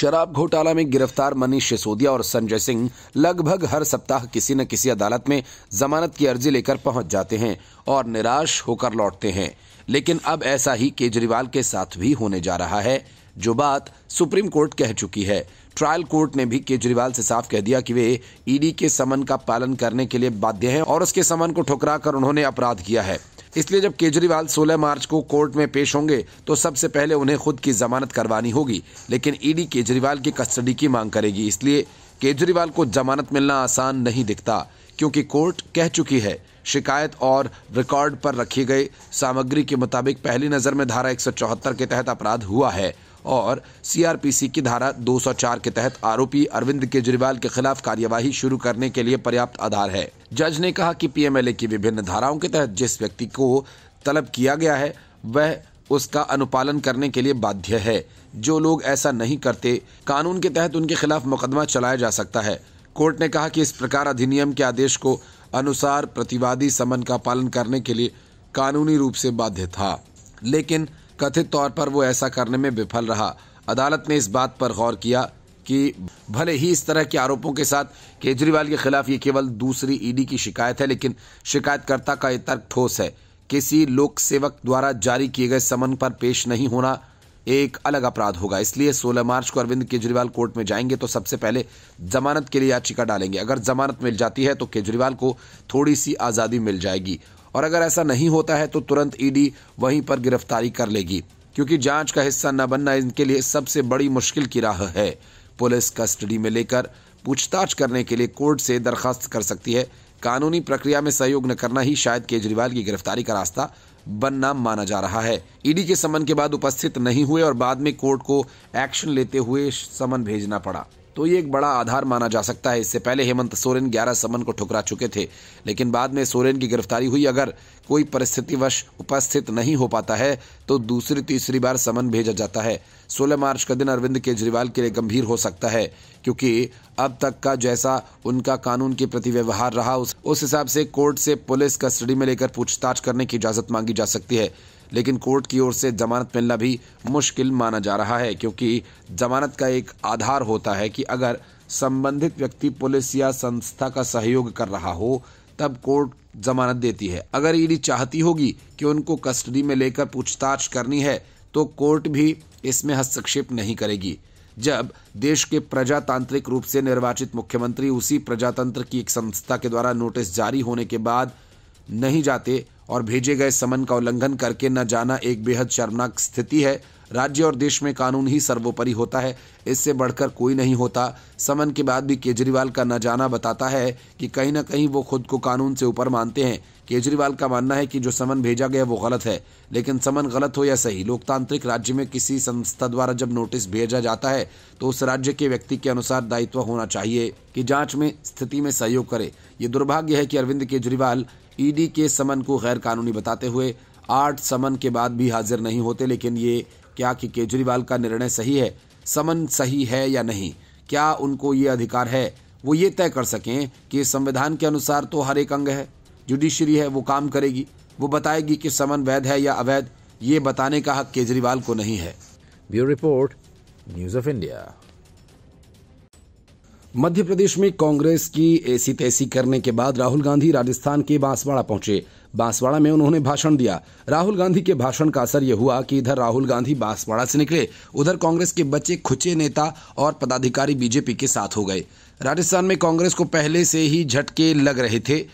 शराब घोटाला में गिरफ्तार मनीष सिसोदिया और संजय सिंह लगभग हर सप्ताह किसी न किसी अदालत में जमानत की अर्जी लेकर पहुंच जाते हैं और निराश होकर लौटते हैं लेकिन अब ऐसा ही केजरीवाल के साथ भी होने जा रहा है जो बात सुप्रीम कोर्ट कह चुकी है ट्रायल कोर्ट ने भी केजरीवाल से साफ कह दिया कि वे ईडी के समन का पालन करने के लिए बाध्य हैं और उसके समन को ठुकरा कर उन्होंने अपराध किया है इसलिए जब केजरीवाल 16 मार्च को कोर्ट में पेश होंगे तो सबसे पहले उन्हें खुद की जमानत करवानी होगी लेकिन ईडी केजरीवाल की कस्टडी की मांग करेगी इसलिए केजरीवाल को जमानत मिलना आसान नहीं दिखता क्योंकि कोर्ट कह चुकी है शिकायत और रिकॉर्ड पर रखी गई सामग्री के मुताबिक पहली नज़र में धारा एक के तहत अपराध हुआ है और सीआरपीसी की धारा 204 के तहत आरोपी अरविंद केजरीवाल के खिलाफ कार्यवाही शुरू करने के लिए पर्याप्त आधार है जज ने कहा कि पीएमएलए की विभिन्न धाराओं के तहत जिस व्यक्ति को तलब किया गया है वह उसका अनुपालन करने के लिए बाध्य है जो लोग ऐसा नहीं करते कानून के तहत उनके खिलाफ मुकदमा चलाया जा सकता है कोर्ट ने कहा कि इस प्रकार अधिनियम के आदेश को अनुसार प्रतिवादी समन का पालन करने के लिए कानूनी रूप से बाध्य था लेकिन कथित तौर पर वो ऐसा करने में विफल रहा अदालत ने इस बात पर गौर किया कि भले ही इस तरह के आरोपों के साथ केजरीवाल के खिलाफ ये केवल दूसरी ईडी की शिकायत है लेकिन शिकायतकर्ता का यह तर्क ठोस है किसी लोक सेवक द्वारा जारी किए गए समन पर पेश नहीं होना एक अलग अपराध होगा इसलिए 16 मार्च को अरविंद केजरीवाल कोर्ट में जाएंगे तो सबसे पहले जमानत के लिए याचिका डालेंगे अगर जमानत मिल जाती है तो केजरीवाल को थोड़ी सी आज़ादी मिल जाएगी और अगर ऐसा नहीं होता है तो तुरंत ईडी e वहीं पर गिरफ्तारी कर लेगी क्योंकि जांच का हिस्सा न बनना इनके लिए सबसे बड़ी मुश्किल की राह है पुलिस कस्टडी में लेकर पूछताछ करने के लिए कोर्ट से दरखास्त कर सकती है कानूनी प्रक्रिया में सहयोग न करना ही शायद केजरीवाल की गिरफ्तारी का रास्ता बनना माना जा रहा है ईडी e के समन के बाद उपस्थित नहीं हुए और बाद में कोर्ट को एक्शन लेते हुए समन भेजना पड़ा तो ये एक बड़ा आधार माना जा सकता है इससे पहले हेमंत सोरेन ग्यारह समन को ठुकरा चुके थे लेकिन बाद में सोरेन की गिरफ्तारी हुई अगर कोई परिस्थितिवश उपस्थित नहीं हो पाता है तो दूसरी तीसरी बार समन भेजा जाता है सोलह मार्च का दिन अरविंद केजरीवाल के लिए गंभीर हो सकता है क्योंकि अब तक का जैसा उनका कानून के प्रति व्यवहार रहा उस हिसाब से कोर्ट से पुलिस कस्टडी में लेकर पूछताछ करने की इजाजत मांगी जा सकती है लेकिन कोर्ट की ओर से जमानत मिलना भी मुश्किल माना जा रहा है क्योंकि जमानत का एक आधार होता है कि अगर संबंधित व्यक्ति पुलिस या संस्था का सहयोग कर रहा हो तब कोर्ट जमानत देती है अगर ईडी चाहती होगी कि उनको कस्टडी में लेकर पूछताछ करनी है तो कोर्ट भी इसमें हस्तक्षेप नहीं करेगी जब देश के प्रजातांत्रिक रूप से निर्वाचित मुख्यमंत्री उसी प्रजातंत्र की एक संस्था के द्वारा नोटिस जारी होने के बाद नहीं जाते और भेजे गए समन का उल्लंघन करके न जाना एक बेहद शर्मनाक स्थिति है राज्य और देश में कानून ही सर्वोपरि होता है इससे बढ़कर कोई नहीं होता समन के बाद भी केजरीवाल का न जाना बताता है कि कहीं ना कहीं वो खुद को कानून से ऊपर मानते हैं केजरीवाल का मानना है कि जो समन भेजा गया वो गलत है लेकिन समन गलत हो या सही लोकतांत्रिक राज्य में किसी संस्था द्वारा जब नोटिस भेजा जाता है तो उस राज्य के व्यक्ति के अनुसार दायित्व होना चाहिए कि जांच में स्थिति में सहयोग करे ये दुर्भाग्य है कि अरविंद केजरीवाल ईडी के समन को गैर कानूनी बताते हुए आठ समन के बाद भी हाजिर नहीं होते लेकिन ये क्या कि केजरीवाल का निर्णय सही है समन सही है या नहीं क्या उनको ये अधिकार है वो ये तय कर सकें कि संविधान के अनुसार तो हर एक अंग है जुडिशरी है वो काम करेगी वो बताएगी कि समन वैध है या अवैध ये बताने का हक केजरीवाल को नहीं है bureau report news of India Madhya Pradesh में कांग्रेस की ऐसी तैसी करने के बाद राहुल गांधी राजस्थान के बांसवाड़ा पहुंचे बांसवाड़ा में उन्होंने भाषण दिया राहुल गांधी के भाषण का असर यह हुआ कि इधर राहुल गांधी बांसवाड़ा से निकले उधर कांग्रेस के बच्चे खुचे नेता और पदाधिकारी बीजेपी के साथ हो गए राजस्थान में कांग्रेस को पहले से ही झटके लग रहे थे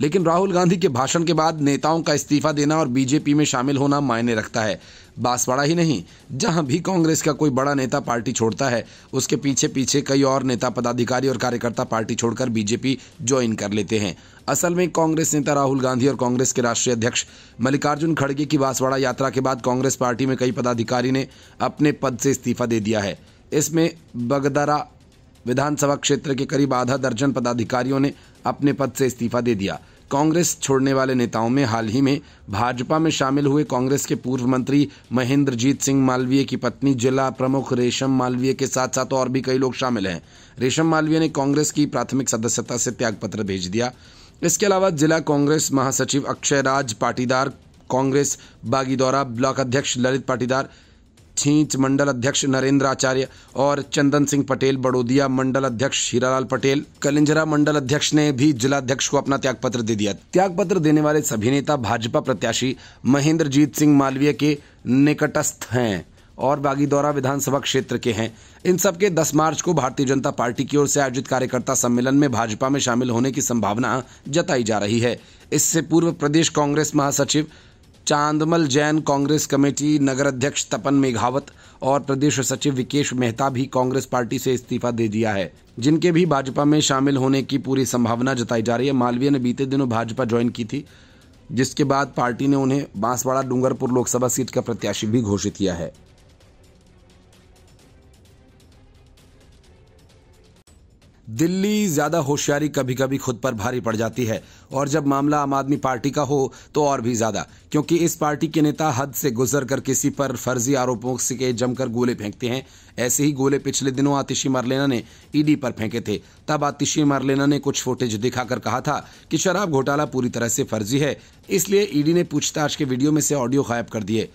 लेकिन राहुल गांधी के भाषण के बाद नेताओं का इस्तीफा देना और बीजेपी में शामिल होना मायने रखता है बांसवाड़ा ही नहीं जहां भी कांग्रेस का कोई बड़ा नेता पार्टी छोड़ता है उसके पीछे पीछे कई और नेता पदाधिकारी और कार्यकर्ता पार्टी छोड़कर बीजेपी ज्वाइन कर लेते हैं असल में कांग्रेस नेता राहुल गांधी और कांग्रेस के राष्ट्रीय अध्यक्ष मल्लिकार्जुन खड़गे की बांसवाड़ा यात्रा के बाद कांग्रेस पार्टी में कई पदाधिकारी ने अपने पद से इस्तीफा दे दिया है इसमें बगदरा विधानसभा क्षेत्र के करीब आधा दर्जन पदाधिकारियों ने अपने पद से इस्तीफा दे दिया कांग्रेस छोड़ने वाले नेताओं में हाल ही में भाजपा में शामिल हुए कांग्रेस के पूर्व मंत्री महेंद्रजीत सिंह मालवीय की पत्नी जिला प्रमुख रेशम मालवीय के साथ साथ और भी कई लोग शामिल हैं रेशम मालवीय ने कांग्रेस की प्राथमिक सदस्यता से त्याग पत्र भेज दिया इसके अलावा जिला कांग्रेस महासचिव अक्षय राज पाटीदार कांग्रेस बागीदौरा ब्लॉक अध्यक्ष ललित पाटीदार छींच मंडल अध्यक्ष नरेंद्र आचार्य और चंदन सिंह पटेल बड़ोदिया मंडल अध्यक्ष हीरालाल पटेल कलिंजरा मंडल अध्यक्ष ने भी जिलाध्यक्ष को अपना त्याग पत्र दे दिया त्याग पत्र देने वाले सभी नेता भाजपा प्रत्याशी महेंद्रजीत सिंह मालवीय के निकटस्थ हैं और बागीदौरा विधानसभा क्षेत्र के हैं इन सबके 10 मार्च को भारतीय जनता पार्टी की ओर से आयोजित कार्यकर्ता सम्मेलन में भाजपा में शामिल होने की संभावना जताई जा रही है इससे पूर्व प्रदेश कांग्रेस महासचिव चांदमल जैन कांग्रेस कमेटी नगर अध्यक्ष तपन मेघावत और प्रदेश सचिव विकेश मेहता भी कांग्रेस पार्टी से इस्तीफा दे दिया है जिनके भी भाजपा में शामिल होने की पूरी संभावना जताई जा रही है मालवीय ने बीते दिनों भाजपा ज्वाइन की थी जिसके बाद पार्टी ने उन्हें बांसवाड़ा डूंगरपुर लोकसभा सीट का प्रत्याशी भी घोषित किया है दिल्ली ज्यादा होशियारी कभी कभी खुद पर भारी पड़ जाती है और जब मामला आम आदमी पार्टी का हो तो और भी ज्यादा क्योंकि इस पार्टी के नेता हद से गुजर कर किसी पर फर्जी आरोपों के जमकर गोले फेंकते हैं ऐसे ही गोले पिछले दिनों आतिशी मारलेना ने ईडी पर फेंके थे तब आतिशी मारलेना ने कुछ फुटेज दिखाकर कहा था कि शराब घोटाला पूरी तरह से फर्जी है इसलिए ईडी ने पूछताछ के वीडियो में से ऑडियो गायब कर दिए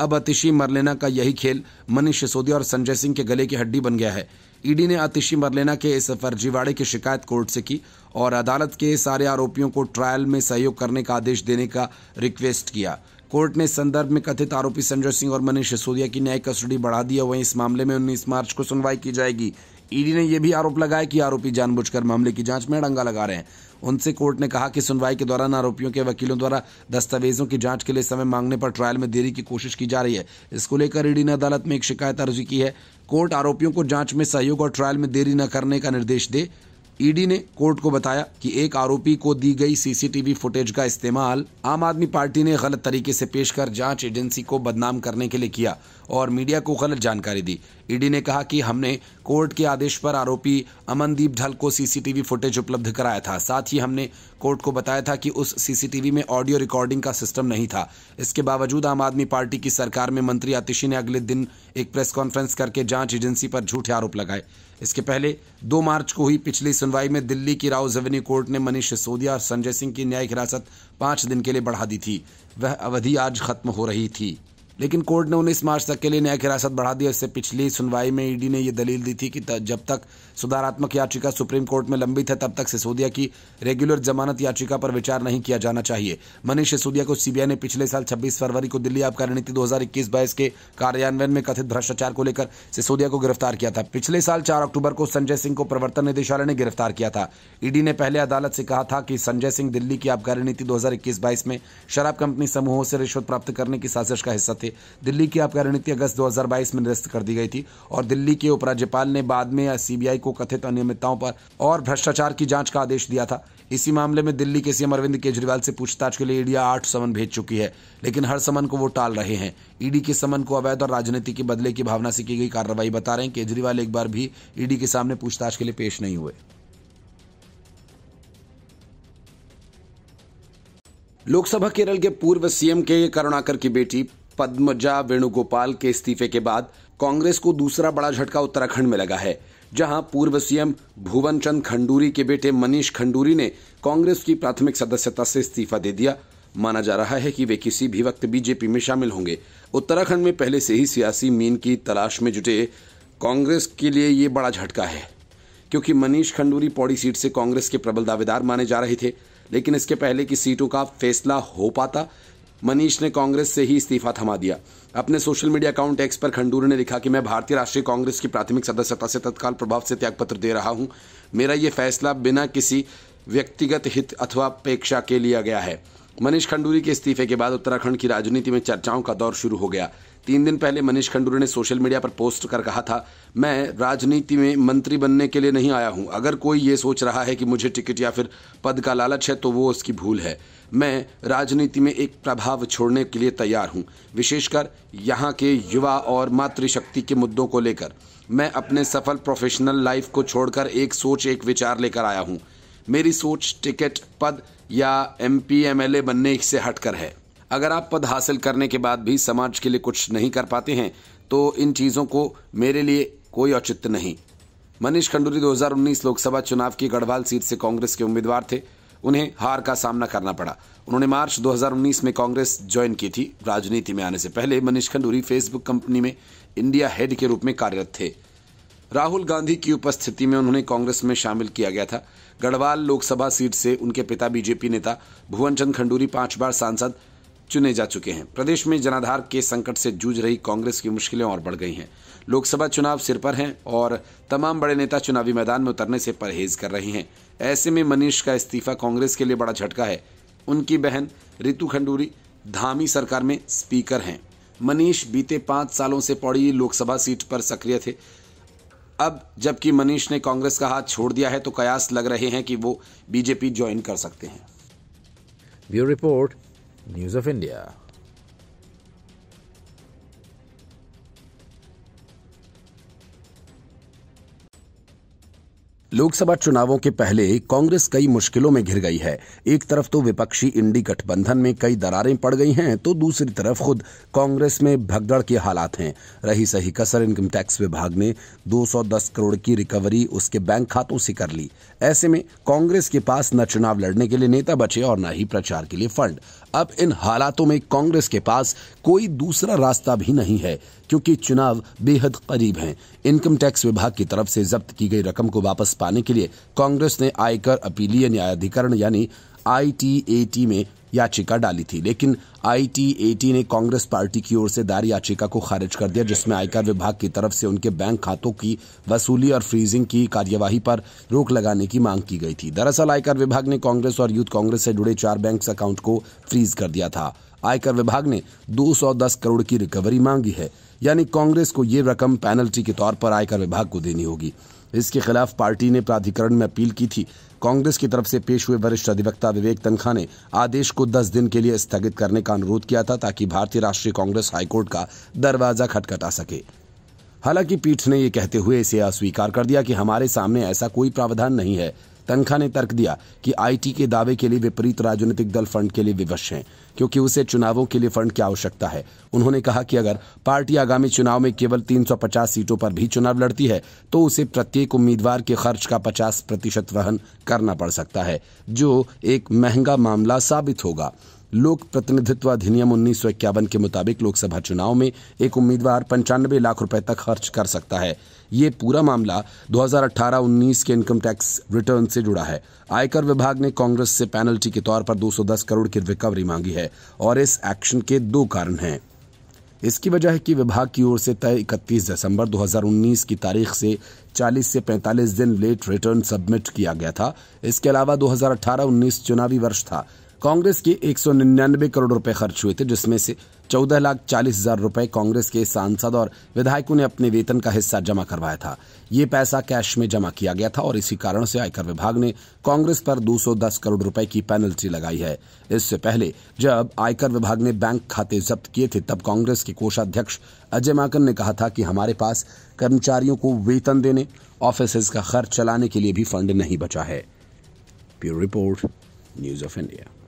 अब अतिशी मरलेना का यही खेल मनीष सिसोदिया और संजय सिंह के गले की हड्डी बन गया है ईडी ने आतिशी मरलेना के इस फर्जीवाड़े की शिकायत कोर्ट से की और अदालत के सारे आरोपियों को ट्रायल में सहयोग करने का आदेश देने का रिक्वेस्ट किया कोर्ट ने संदर्भ में कथित आरोपी संजय सिंह और मनीष सिसोदिया की न्यायिक कस्टडी बढ़ा दी है वहीं इस मामले में उन्नीस मार्च को सुनवाई की जाएगी ईडी ने यह भी आरोप लगाया कि आरोपी जानबूझकर मामले की जांच में अड़ंगा लगा रहे हैं उनसे कोर्ट ने कहा कि सुनवाई के दौरान आरोपियों के वकीलों द्वारा दस्तावेजों की जांच के लिए समय मांगने पर ट्रायल में देरी की कोशिश की जा रही है इसको लेकर ईडी ने अदालत में एक शिकायत अर्जी की है कोर्ट आरोपियों को जांच में सहयोग और ट्रायल में देरी न करने का निर्देश दे ईडी ने कोर्ट को बताया कि एक आरोपी को दी गई सीसीटीवी फुटेज का इस्तेमाल आम आदमी पार्टी ने गलत तरीके से पेश कर जांच एजेंसी को बदनाम करने के लिए किया और मीडिया को गलत जानकारी दी ईडी ने कहा कि हमने कोर्ट के आदेश पर आरोपी अमनदीप ढल को सीसीटीवी फुटेज उपलब्ध कराया था साथ ही हमने कोर्ट को बताया था कि उस सीसीटीवी में ऑडियो रिकॉर्डिंग का सिस्टम नहीं था इसके बावजूद आम आदमी पार्टी की सरकार में मंत्री आतिशी ने अगले दिन एक प्रेस कॉन्फ्रेंस करके जांच एजेंसी पर झूठे आरोप लगाए इसके पहले दो मार्च को हुई पिछली सुनवाई में दिल्ली की राउस एवेन्यू कोर्ट ने मनीष सिसोदिया और संजय सिंह की न्यायिक हिरासत पांच दिन के लिए बढ़ा दी थी वह अवधि आज खत्म हो रही थी लेकिन कोर्ट ने उन्नीस मार्च तक के लिए न्यायिक हिरासत बढ़ा दी इससे पिछली सुनवाई में ईडी ने यह दलील दी थी कि जब तक सुधारात्मक याचिका सुप्रीम कोर्ट में लंबित है तब तक सिसोदिया की रेगुलर जमानत याचिका पर विचार नहीं किया जाना चाहिए मनीष सिसोदिया को सीबीआई ने पिछले साल 26 फरवरी को दिल्ली आबकारी नीति दो बाईस के कार्यान्वयन में कथित भ्रष्टाचार को लेकर सिसोदिया को गिरफ्तार किया था पिछले साल चार अक्टूबर को संजय सिंह को प्रवर्तन निदेशालय ने गिरफ्तार किया था ईडी ने पहले अदालत से कहा था कि संजय सिंह दिल्ली की आबकारी नीति दो हजार में शराब कंपनी समूहों से रिश्वत प्राप्त करने की साजिश का हिस्सा थे दिल्ली की आपका रणनीति अगस्त 2022 में निरस्त कर दी गई थी और दिल्ली के उपराज्यपाल ने बाद में सीबीआई को कथित अनियमितताओं पर और भ्रष्टाचार की जांच का आदेश दिया था इसी मामले में दिल्ली के सीएम अरविंद केजरीवाल से पूछताछ के लिए ईडी आठ समन भेज चुकी है लेकिन हर समन को वो टाल रहे हैं ईडी के समन को अवैध और राजनीति के बदले की भावना से की गई कार्रवाई बता रहे हैं केजरीवाल एक बार भी ईडी के सामने पूछताछ के लिए पेश नहीं हुए लोकसभा केरल के पूर्व सीएम के करुणाकर की बेटी पद्मजा वेणुगोपाल के इस्तीफे के बाद कांग्रेस को दूसरा बड़ा झटका उत्तराखंड में लगा है जहां पूर्व सीएम भुवन चंद खंडूरी के बेटे मनीष खंडूरी ने कांग्रेस की प्राथमिक सदस्यता से इस्तीफा दे दिया माना जा रहा है कि वे किसी भी वक्त बीजेपी में शामिल होंगे उत्तराखंड में पहले से ही सियासी मीन की तलाश में जुटे कांग्रेस के लिए ये बड़ा झटका है क्योंकि मनीष खंडूरी पौड़ी सीट से कांग्रेस के प्रबल दावेदार माने जा रहे थे लेकिन इसके पहले की सीटों का फैसला हो पाता मनीष ने कांग्रेस से ही इस्तीफा थमा दिया अपने सोशल मीडिया अकाउंट एक्स पर खंडूर ने लिखा कि मैं भारतीय राष्ट्रीय कांग्रेस की प्राथमिक सदस्यता से तत्काल प्रभाव से त्यागपत्र दे रहा हूं मेरा ये फैसला बिना किसी व्यक्तिगत हित अथवा अपेक्षा के लिया गया है मनीष खंडूरी के इस्तीफे के बाद उत्तराखंड की राजनीति में चर्चाओं का दौर शुरू हो गया तीन दिन पहले मनीष खंडूरी ने सोशल मीडिया पर पोस्ट कर कहा था मैं राजनीति में मंत्री बनने के लिए नहीं आया हूं अगर कोई ये सोच रहा है कि मुझे टिकट या फिर पद का लालच है तो वो उसकी भूल है मैं राजनीति में एक प्रभाव छोड़ने के लिए तैयार हूँ विशेषकर यहाँ के युवा और मातृशक्ति के मुद्दों को लेकर मैं अपने सफल प्रोफेशनल लाइफ को छोड़कर एक सोच एक विचार लेकर आया हूँ मेरी सोच टिकट पद या M P M L A बनने से हटकर है अगर आप पद हासिल करने के बाद भी समाज के लिए कुछ नहीं कर पाते हैं तो इन चीज़ों को मेरे लिए कोई औचित्य नहीं मनीष खंडूरी 2019 लोकसभा चुनाव की गढ़वाल सीट से कांग्रेस के उम्मीदवार थे उन्हें हार का सामना करना पड़ा उन्होंने मार्च 2019 में कांग्रेस ज्वाइन की थी राजनीति में आने से पहले मनीष खंडूरी फेसबुक कंपनी में इंडिया हेड के रूप में कार्यरत थे राहुल गांधी की उपस्थिति में उन्होंने कांग्रेस में शामिल किया गया था गढ़वाल लोकसभा सीट से उनके पिता बीजेपी नेता भुवन चंद खंडूरी पांच बार सांसद चुने जा चुके हैं प्रदेश में जनाधार के संकट से जूझ रही कांग्रेस की मुश्किलें और बढ़ गई हैं लोकसभा चुनाव सिर पर हैं और तमाम बड़े नेता चुनावी मैदान में उतरने से परहेज कर रहे हैं ऐसे में मनीष का इस्तीफा कांग्रेस के लिए बड़ा झटका है उनकी बहन रितु खंडूरी धामी सरकार में स्पीकर हैं मनीष बीते पाँच सालों से पौड़ी लोकसभा सीट पर सक्रिय थे अब जबकि मनीष ने कांग्रेस का हाथ छोड़ दिया है तो कयास लग रहे हैं कि वो बीजेपी ज्वाइन कर सकते हैं bureau report News of India Lok Sabha चुनावों के पहले कांग्रेस कई मुश्किलों में घिर गई है एक तरफ तो विपक्षी इंडी गठबंधन में कई दरारें पड़ गई हैं तो दूसरी तरफ खुद कांग्रेस में भगदड़ के हालात हैं रही सही कसर इनकम टैक्स विभाग ने 210 करोड़ की रिकवरी उसके बैंक खातों से कर ली ऐसे में कांग्रेस के पास न चुनाव लड़ने के लिए नेता बचे और न ही प्रचार के लिए फंड अब इन हालातों में कांग्रेस के पास कोई दूसरा रास्ता भी नहीं है क्योंकि चुनाव बेहद करीब हैं इनकम टैक्स विभाग की तरफ से जब्त की गई रकम को वापस पाने के लिए कांग्रेस ने आयकर अपीलीय न्यायाधिकरण यानी आईटीएटी में याचिका डाली थी लेकिन आईटीएटी ने कांग्रेस पार्टी की ओर से दायर याचिका को खारिज कर दिया जिसमें आयकर विभाग की तरफ से उनके बैंक खातों की वसूली और फ्रीजिंग की कार्यवाही पर रोक लगाने की मांग की गई थी दरअसल आयकर विभाग ने कांग्रेस और यूथ कांग्रेस से जुड़े चार बैंक अकाउंट को फ्रीज कर दिया था आयकर विभाग ने 210 करोड़ की रिकवरी मांगी है यानी कांग्रेस को ये रकम पेनल्टी के तौर पर आयकर विभाग को देनी होगी इसके खिलाफ पार्टी ने प्राधिकरण में अपील की थी कांग्रेस की तरफ से पेश हुए वरिष्ठ अधिवक्ता विवेक तनखा ने आदेश को 10 दिन के लिए स्थगित करने का अनुरोध किया था ताकि भारतीय राष्ट्रीय कांग्रेस हाईकोर्ट का दरवाजा खटखटा सके हालांकि पीठ ने ये कहते हुए इसे अस्वीकार कर दिया कि हमारे सामने ऐसा कोई प्रावधान नहीं है तनखा ने तर्क दिया कि आईटी के दावे के लिए विपरीत राजनीतिक दल फंड के लिए विवश हैं क्योंकि उसे चुनावों के लिए फंड की आवश्यकता है उन्होंने कहा कि अगर पार्टी आगामी चुनाव में केवल 350 सीटों पर भी चुनाव लड़ती है तो उसे प्रत्येक उम्मीदवार के खर्च का 50 प्रतिशत वहन करना पड़ सकता है जो एक महंगा मामला साबित होगा लोक प्रतिनिधित्व अधिनियम उन्नीस के मुताबिक लोकसभा चुनाव में एक उम्मीदवार पंचानबे लाख रुपए तक खर्च कर सकता है ये पूरा मामला 2018-19 के इनकम टैक्स रिटर्न से जुड़ा है आयकर विभाग ने कांग्रेस से पेनल्टी के तौर पर 210 करोड़ की रिकवरी मांगी है और इस एक्शन के दो कारण हैं इसकी वजह है कि विभाग की ओर से तय 31 दिसंबर 2019 की तारीख से 40 से 45 दिन लेट रिटर्न सबमिट किया गया था इसके अलावा 2018-19 चुनावी वर्ष था कांग्रेस के 199 करोड़ रुपए खर्च हुए थे जिसमें से चौदह लाख चालीस हजार रुपए कांग्रेस के सांसद और विधायकों ने अपने वेतन का हिस्सा जमा करवाया था ये पैसा कैश में जमा किया गया था और इसी कारण से आयकर विभाग ने कांग्रेस पर 210 करोड़ रुपए की पेनल्टी लगाई है इससे पहले जब आयकर विभाग ने बैंक खाते जब्त किए थे तब कांग्रेस के कोषाध्यक्ष अजय माकन ने कहा था कि हमारे पास कर्मचारियों को वेतन देने ऑफिस का खर्च चलाने के लिए भी फंड नहीं बचा है bureau report news of India